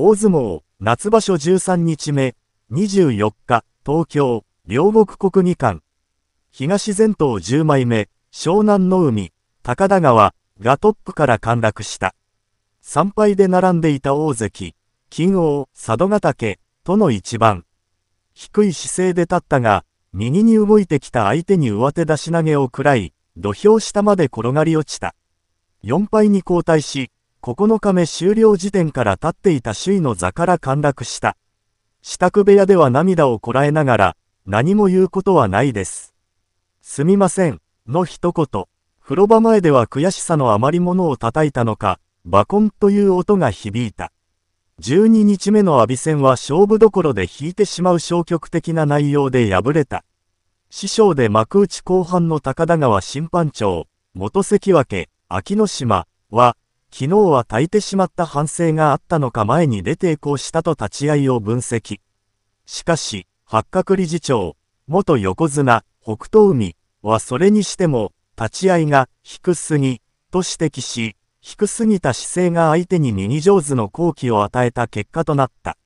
大相撲、夏場所13日目、24日、東京、両国国技館。東前頭10枚目、湘南の海、高田川がトップから陥落した。参拝で並んでいた大関、金王、佐渡ヶ嶽、との一番。低い姿勢で立ったが、右に動いてきた相手に上手出し投げを喰らい、土俵下まで転がり落ちた。4敗に交代し、9日目終了時点から立っていた首位の座から陥落した。支度部屋では涙をこらえながら、何も言うことはないです。すみません、の一言。風呂場前では悔しさのあまりものを叩いたのか、バコンという音が響いた。12日目の阿炎戦は勝負どころで引いてしまう消極的な内容で敗れた。師匠で幕内後半の高田川審判長、元関脇、秋の島は、昨日は炊いてしまった反省があったのか前に出ていこうしたと立ち会いを分析。しかし、八角理事長、元横綱、北東海はそれにしても、立ち合いが低すぎ、と指摘し、低すぎた姿勢が相手に右上手の好機を与えた結果となった。